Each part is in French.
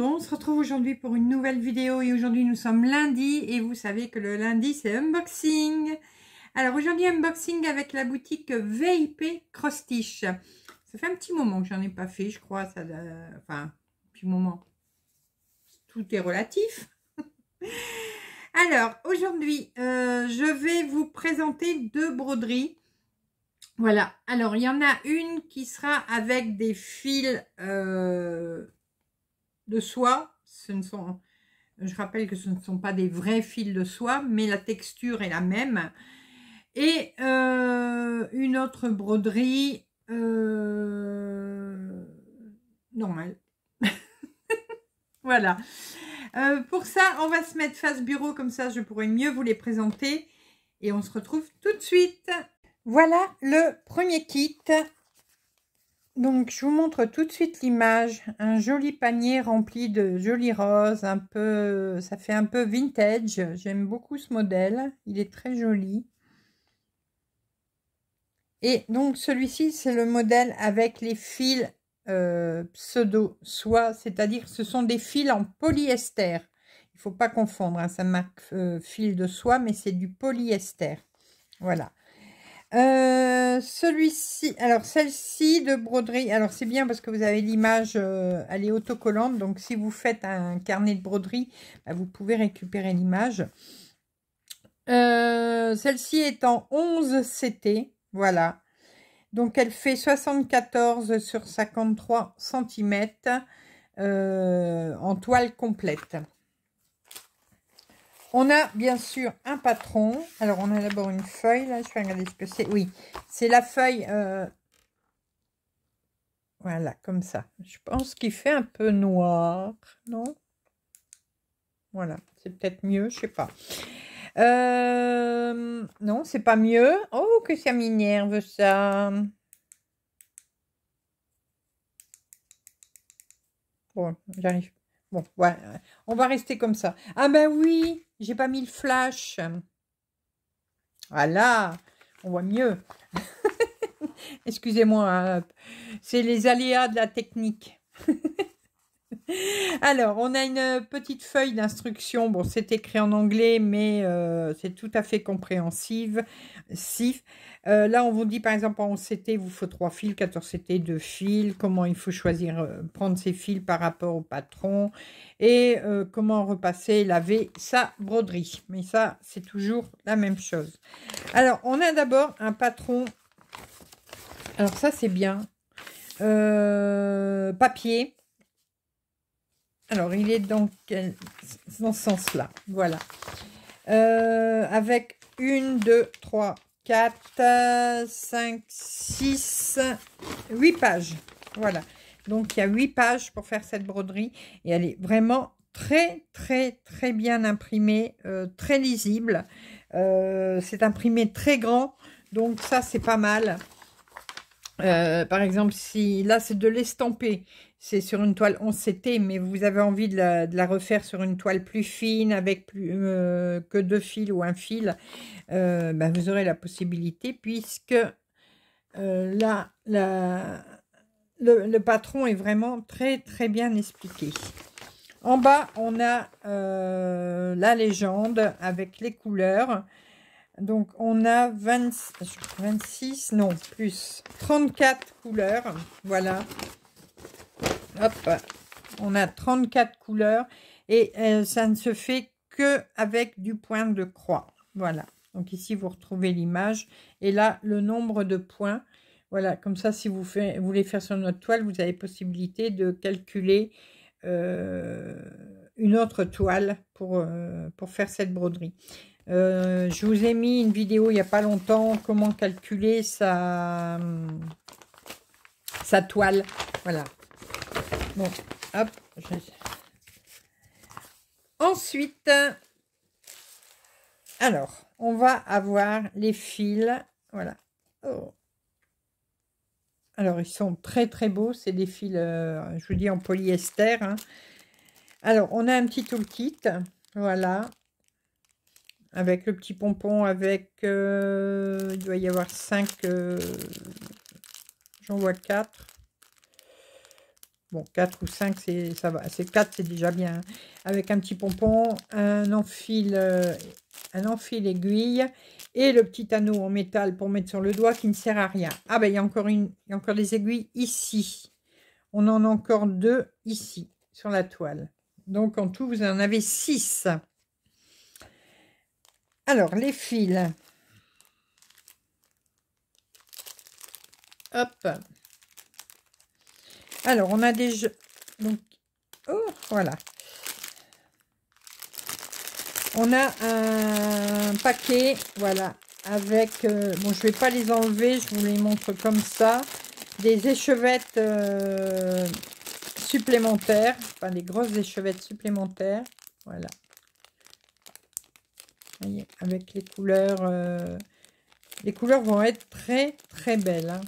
on se retrouve aujourd'hui pour une nouvelle vidéo et aujourd'hui nous sommes lundi et vous savez que le lundi c'est unboxing. Alors aujourd'hui unboxing avec la boutique VIP Cross Stitch. Ça fait un petit moment que j'en ai pas fait je crois, ça, enfin un petit moment, tout est relatif. Alors aujourd'hui euh, je vais vous présenter deux broderies. Voilà, alors il y en a une qui sera avec des fils euh, soie. Ce ne sont, je rappelle que ce ne sont pas des vrais fils de soie, mais la texture est la même. Et euh, une autre broderie euh, normal voilà. Euh, pour ça, on va se mettre face bureau, comme ça je pourrai mieux vous les présenter. Et on se retrouve tout de suite. Voilà le premier kit. Donc, je vous montre tout de suite l'image. Un joli panier rempli de jolies roses, un peu, ça fait un peu vintage. J'aime beaucoup ce modèle, il est très joli. Et donc, celui-ci, c'est le modèle avec les fils euh, pseudo soie, c'est-à-dire ce sont des fils en polyester. Il faut pas confondre, hein. ça marque euh, fil de soie, mais c'est du polyester. Voilà. Euh, celui-ci, alors celle-ci de broderie, alors c'est bien parce que vous avez l'image, euh, elle est autocollante, donc si vous faites un carnet de broderie, bah, vous pouvez récupérer l'image. Euh, celle-ci est en 11 CT, voilà. Donc elle fait 74 sur 53 cm en toile complète. On a bien sûr un patron. Alors, on a d'abord une feuille, là. Je vais regarder ce que c'est. Oui, c'est la feuille... Euh, voilà, comme ça. Je pense qu'il fait un peu noir, non Voilà, c'est peut-être mieux, je sais pas. Non, euh, Non, c'est pas mieux. Oh, que ça m'énerve, ça Bon, j'arrive. Bon, voilà. On va rester comme ça. Ah ben oui j'ai pas mis le flash. Voilà, on voit mieux. Excusez-moi, euh, c'est les aléas de la technique. Alors, on a une euh, petite feuille d'instruction. Bon, c'est écrit en anglais, mais euh, c'est tout à fait compréhensif. Euh, là, on vous dit, par exemple, en CT, vous faut trois fils, 14 CT, 2 fils. Comment il faut choisir, prendre ses fils par rapport au patron. Et comment repasser laver sa broderie. Mais ça, c'est toujours la même chose. Alors, on a d'abord un patron. Alors, ça, c'est bien. papier alors, il est euh, dans, ce sens-là. Voilà. Euh, avec une, deux, trois, quatre, 5, 6, 8 pages. Voilà. Donc, il y a 8 pages pour faire cette broderie. Et elle est vraiment très, très, très bien imprimée, euh, très lisible. c'est imprimé très grand. Donc, ça, c'est pas mal. Euh, par exemple, si là, c'est de l'estamper. C'est sur une toile 11CT, mais vous avez envie de la, refaire sur une toile plus fine, avec plus, euh, que deux fils ou un fil, euh, bah, vous aurez la possibilité, puisque là, le, patron est vraiment très, très bien expliqué. En bas, on a la légende avec les couleurs. Donc, on a 26, non, plus 34 couleurs. Voilà. Hop, on a 34 couleurs et euh, ça ne se fait que avec du point de croix. Voilà. Donc ici, vous retrouvez l'image et là, le nombre de points. Voilà, comme ça, si vous, voulez faire sur notre toile, vous avez possibilité de calculer euh, une autre toile pour, euh, pour faire cette broderie. Euh, je vous ai mis une vidéo il n'y a pas longtemps, comment calculer sa, sa toile. Voilà. Ensuite, alors, on va avoir les fils. Voilà. Oh. Alors, ils sont très, très beaux. C'est des fils, euh, je vous dis, en polyester. Hein. Alors, on a un petit toolkit. Voilà avec le petit pompon, avec... Euh, il doit y avoir 5... Euh, j'en vois 4. Bon, 4 ou 5, ça va. C'est 4, c'est déjà bien. Hein. Avec un petit pompon, un enfil, euh, un enfil aiguille et le petit anneau en métal pour mettre sur le doigt qui ne sert à rien. Ah ben, il y a encore, une, il y a encore des aiguilles ici. On en a encore deux ici, sur la toile. Donc, en tout, vous en avez 6. Alors, les fils. Hop. Alors, on a déjà... Donc, oh, voilà. On a un paquet, voilà, avec... Euh, bon, je vais pas les enlever, je vous les montre comme ça. Des échevettes euh, supplémentaires, enfin des grosses échevettes supplémentaires. Voilà avec les couleurs. Euh, les couleurs vont être très, très belles. Hein.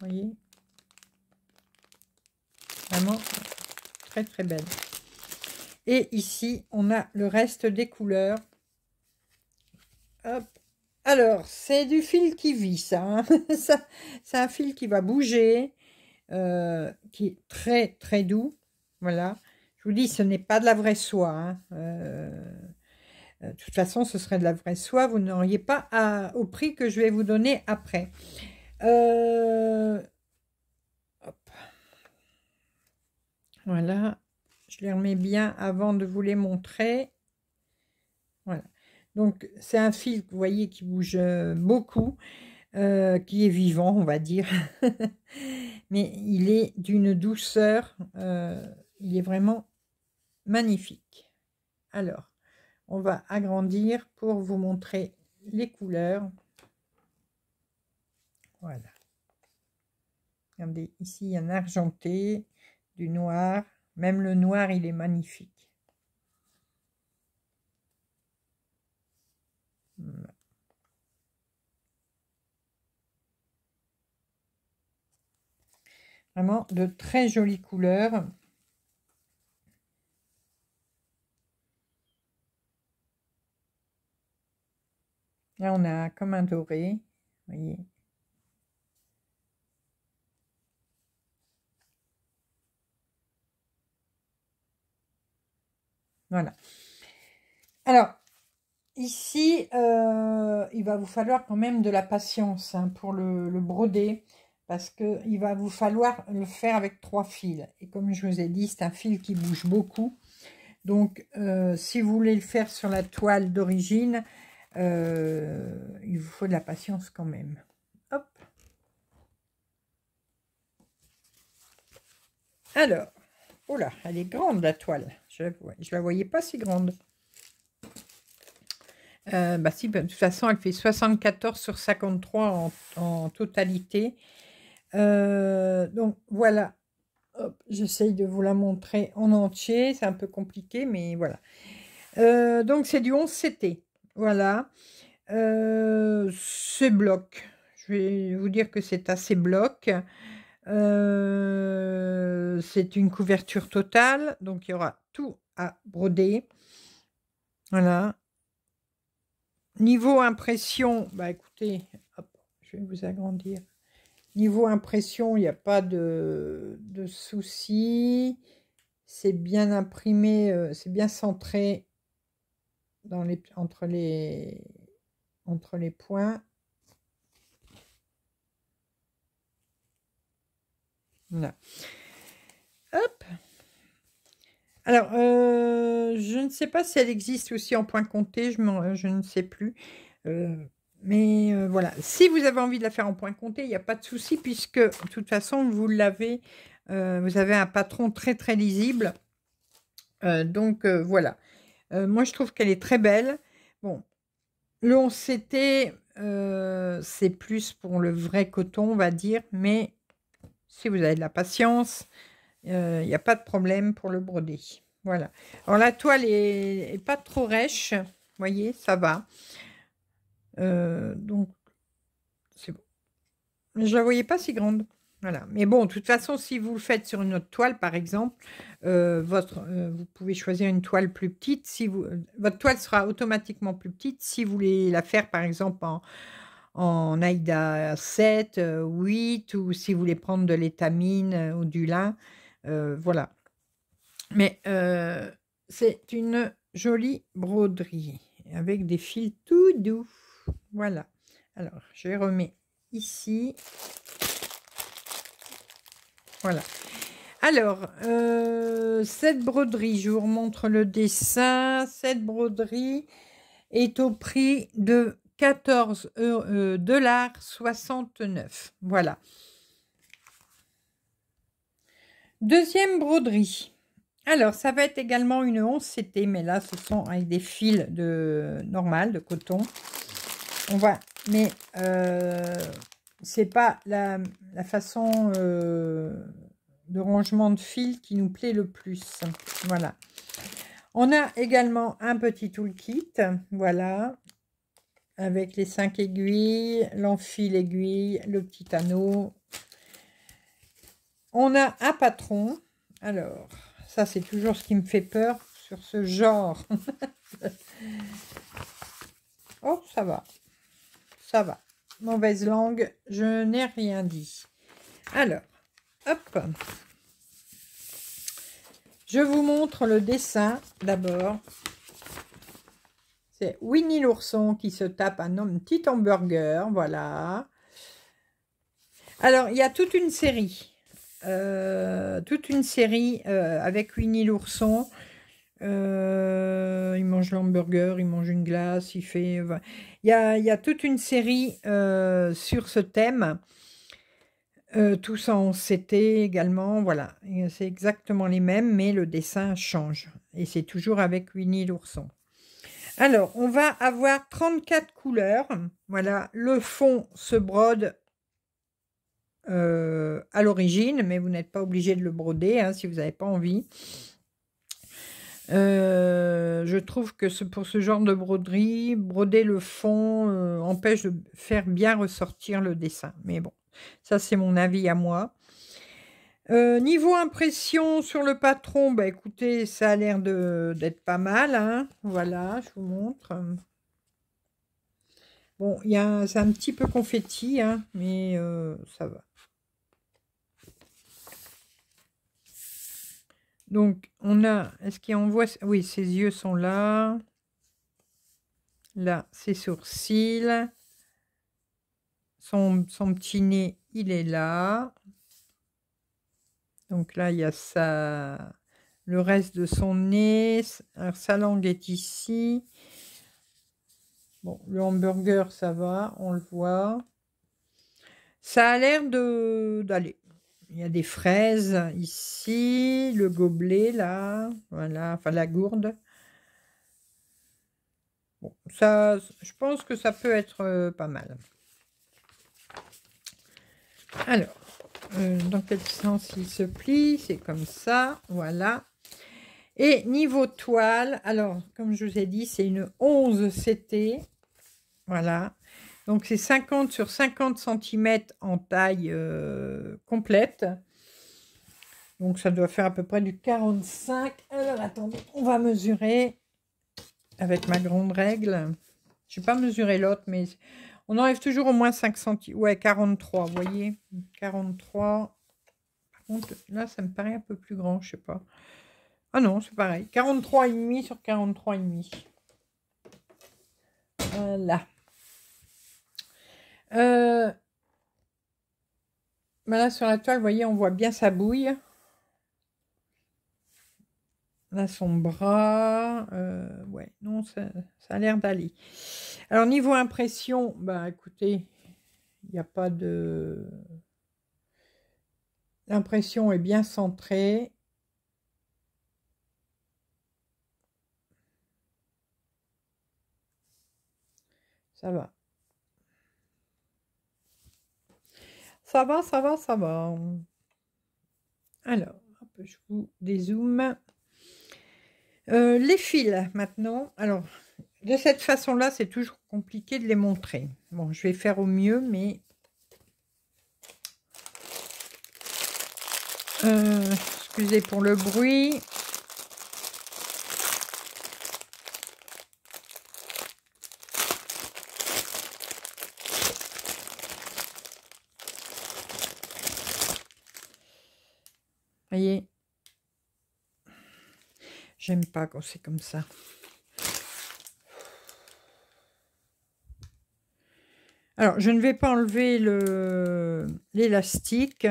voyez Vraiment très, très belles. Et ici, on a le reste des couleurs. Alors, c'est du fil qui vit, hein. ça. c'est un fil qui va bouger, euh, qui est très, très doux. Voilà. Je vous dis, ce n'est pas de la vraie soie. Hein. Euh, euh, de toute façon, ce serait de la vraie soie. Vous n'auriez pas au prix que je vais vous donner après. Euh, voilà. Je les remets bien avant de vous les montrer. Voilà. Donc, c'est un fil, vous voyez, qui bouge euh, beaucoup, qui est vivant, on va dire. Mais il est d'une douceur. il est vraiment magnifique. Alors, on va agrandir pour vous montrer les couleurs. Voilà. Regardez, ici, il y a un argenté, du noir. Même le noir, il est magnifique. Vraiment de très jolies couleurs. Là, on a comme un doré, voyez. Voilà. Alors, ici, euh, il va vous falloir quand même de la patience hein, pour le, broder, parce qu'il va vous falloir le faire avec trois fils. Et comme je vous ai dit, c'est un fil qui bouge beaucoup. Donc, euh, si vous voulez le faire sur la toile d'origine, euh, il vous faut de la patience quand même. Hop. Alors, oh là, elle est grande la toile. Je ne la voyais pas si grande. Euh, bah si, bah, de toute façon, elle fait 74 sur 53 en, en totalité. Euh, donc voilà, j'essaye de vous la montrer en entier. C'est un peu compliqué, mais voilà. donc c'est du 11 CT. Voilà. ce c'est bloc. Je vais vous dire que c'est assez bloc. c'est une couverture totale, donc il y aura tout à broder. Voilà. Niveau impression, bah écoutez, je vais vous agrandir. Niveau impression, il n'y a pas de, de souci. C'est bien imprimé, c'est bien centré les, entre, les, entre les points. Hop. Alors, euh, je ne sais pas si elle existe aussi en point compté, je, euh, je ne sais plus. Euh, mais voilà, si vous avez envie de la faire en point compté, il n'y a pas de souci, puisque de toute façon, vous l'avez, vous avez un patron très très lisible. donc voilà. Euh, moi, je trouve qu'elle est très belle. Bon, le 11 euh, c'est plus pour le vrai coton, on va dire, mais si vous avez de la patience, euh, il n'y a pas de problème pour le broder. Voilà. Alors, la toile est, pas trop rêche. voyez, ça va. donc, c'est bon. Je la voyais pas si grande. Mais bon, de toute façon, si vous le faites sur une autre toile, par exemple, euh, votre, euh, vous pouvez choisir une toile plus petite. Si vous, euh, votre toile sera automatiquement plus petite si vous voulez la faire, par exemple, en, en AIDA 7, 8, ou si vous voulez prendre de l'étamine ou du lin. voilà. Mais c'est une jolie broderie avec des fils tout doux. Voilà. Alors, je remets ici. Voilà. Alors, euh, cette broderie, je vous remontre le dessin. Cette broderie est au prix de 14 69. Euh, euh, voilà. Deuxième broderie. Alors, ça va être également une 11 CT, mais là, ce sont avec des fils de normal, de coton. On va, mais c'est pas la, façon euh, de rangement de fil qui nous plaît le plus. Voilà. On a également un petit toolkit, voilà, avec les cinq aiguilles, l'enfile aiguille, le petit anneau. On a un patron. Alors, ça c'est toujours ce qui me fait peur sur ce genre. oh, ça va. Ça va mauvaise langue, je n'ai rien dit. Alors, hop. Je vous montre le dessin d'abord. C'est Winnie l'ourson qui se tape un homme petit hamburger, voilà. Alors, il y a toute une série. Euh, toute une série euh, avec Winnie l'ourson euh, il mange l'hamburger, il mange une glace, il fait... Il y a, y a toute une série euh, sur ce thème. Euh, tous en CT également, voilà. C'est exactement les mêmes, mais le dessin change. Et c'est toujours avec Winnie l'ourson. Alors, on va avoir 34 couleurs. Voilà, le fond se brode euh, à l'origine, mais vous n'êtes pas obligé de le broder hein, si vous n'avez pas envie. Euh, je trouve que pour ce genre de broderie, broder le fond euh, empêche de faire bien ressortir le dessin. Mais bon, ça c'est mon avis à moi. Euh, niveau impression sur le patron, bah écoutez, ça a l'air d'être pas mal. Hein. Voilà, je vous montre. Bon, c'est un petit peu confetti, hein, mais ça va. Donc, on a... Est-ce qu'on voit... Oui, ses yeux sont là. Là, ses sourcils. Son, son petit nez, il est là. Donc là, il y a Le reste de son nez. sa langue est ici. Bon, le hamburger, ça va, on le voit. Ça a l'air d'aller il y a des fraises ici, le gobelet là, voilà, enfin la gourde. ça, je pense que ça peut être euh, pas mal. Alors, euh, dans quel sens il se plie C'est comme ça, voilà. Et niveau toile, alors, comme je vous ai dit, c'est une 11 CT. Voilà. Donc c'est 50 sur 50 cm en taille euh, complète. Donc ça doit faire à peu près du 45. Alors attendez, on va mesurer avec ma grande règle. Je n'ai pas mesuré l'autre, mais on enlève toujours au moins 5 cm. Ouais, 43, voyez 43. Par contre, là, ça me paraît un peu plus grand, je ne sais pas. Ah non, c'est pareil. 43,5 sur 43,5. Voilà. Euh, ben là, sur la toile, vous voyez, on voit bien sa bouille. Là, son bras. Euh, ouais, non, ça, ça a l'air d'aller. Alors, niveau impression, bah écoutez, il n'y a pas de... L'impression est bien centrée. Ça va. Ça va, ça va, ça va. Alors, je vous dézoome. Euh, les fils maintenant. Alors, de cette façon-là, c'est toujours compliqué de les montrer. Bon, je vais faire au mieux, mais... Euh, excusez pour le bruit. quand c'est comme ça. Alors, je ne vais pas enlever l'élastique.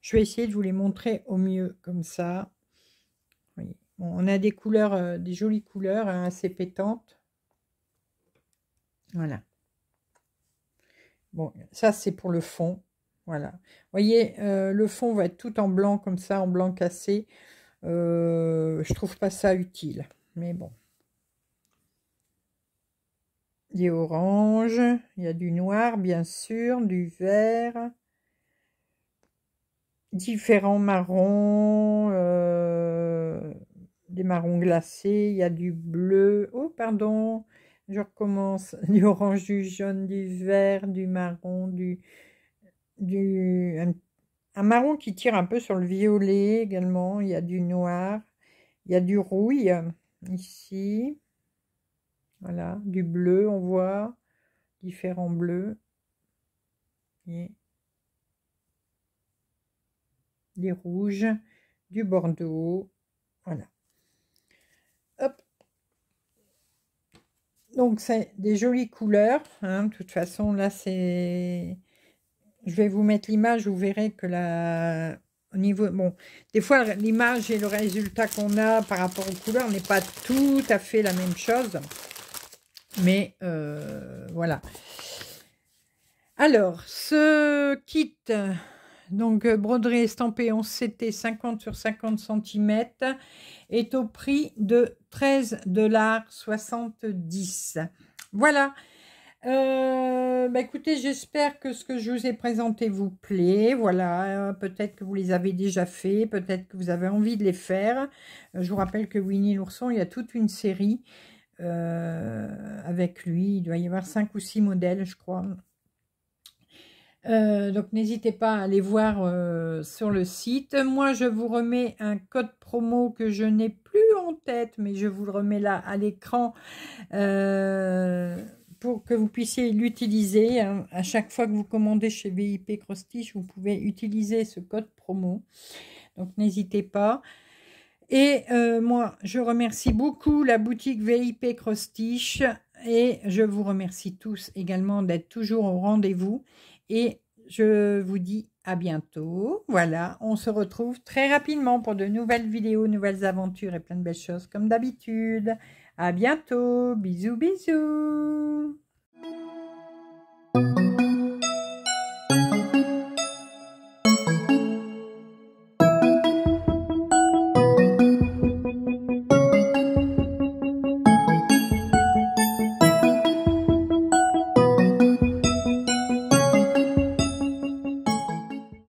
Je vais essayer de vous les montrer au mieux, comme ça. on a des couleurs, euh, des jolies couleurs hein, assez pétantes. Voilà. Bon, ça, c'est pour le fond. Voilà. voyez, euh, le fond va être tout en blanc, comme ça, en blanc cassé. Euh, je trouve pas ça utile, mais bon. Des oranges, il y a du noir, bien sûr, du vert, différents marrons, euh, des marrons glacés, il y a du bleu, oh pardon, je recommence, du orange, du jaune, du vert, du marron, du, du un un marron qui tire un peu sur le violet également. Il y a du noir. Il y a du rouille ici. Voilà, du bleu, on voit. Différents bleus. Et des rouges, du bordeaux. Voilà. Hop. Donc, c'est des jolies couleurs. Hein. De toute façon, là, c'est je vais vous mettre l'image, vous verrez que la... Au niveau, bon, des fois, l'image et le résultat qu'on a par rapport aux couleurs n'est pas tout à fait la même chose. Mais euh, voilà. Alors, ce kit, donc euh, broderie estampée en CT 50 sur 50 cm, est au prix de 13,70$. Voilà. Euh, bah, écoutez, j'espère que ce que je vous ai présenté vous plaît. Voilà, euh, peut-être que vous les avez déjà fait, peut-être que vous avez envie de les faire. Euh, je vous rappelle que Winnie l'ourson, il y a toute une série avec lui. Il doit y avoir cinq ou six modèles, je crois. donc n'hésitez pas à aller voir sur le site. Moi, je vous remets un code promo que je n'ai plus en tête, mais je vous le remets là à l'écran. Euh, pour que vous puissiez l'utiliser, hein. à chaque fois que vous commandez chez VIP Crostiche, vous pouvez utiliser ce code promo. Donc n'hésitez pas. Et euh, moi, je remercie beaucoup la boutique VIP Crostiche et je vous remercie tous également d'être toujours au rendez-vous. Et je vous dis à bientôt. Voilà, on se retrouve très rapidement pour de nouvelles vidéos, nouvelles aventures et plein de belles choses comme d'habitude. À bientôt. Bisous, bisous.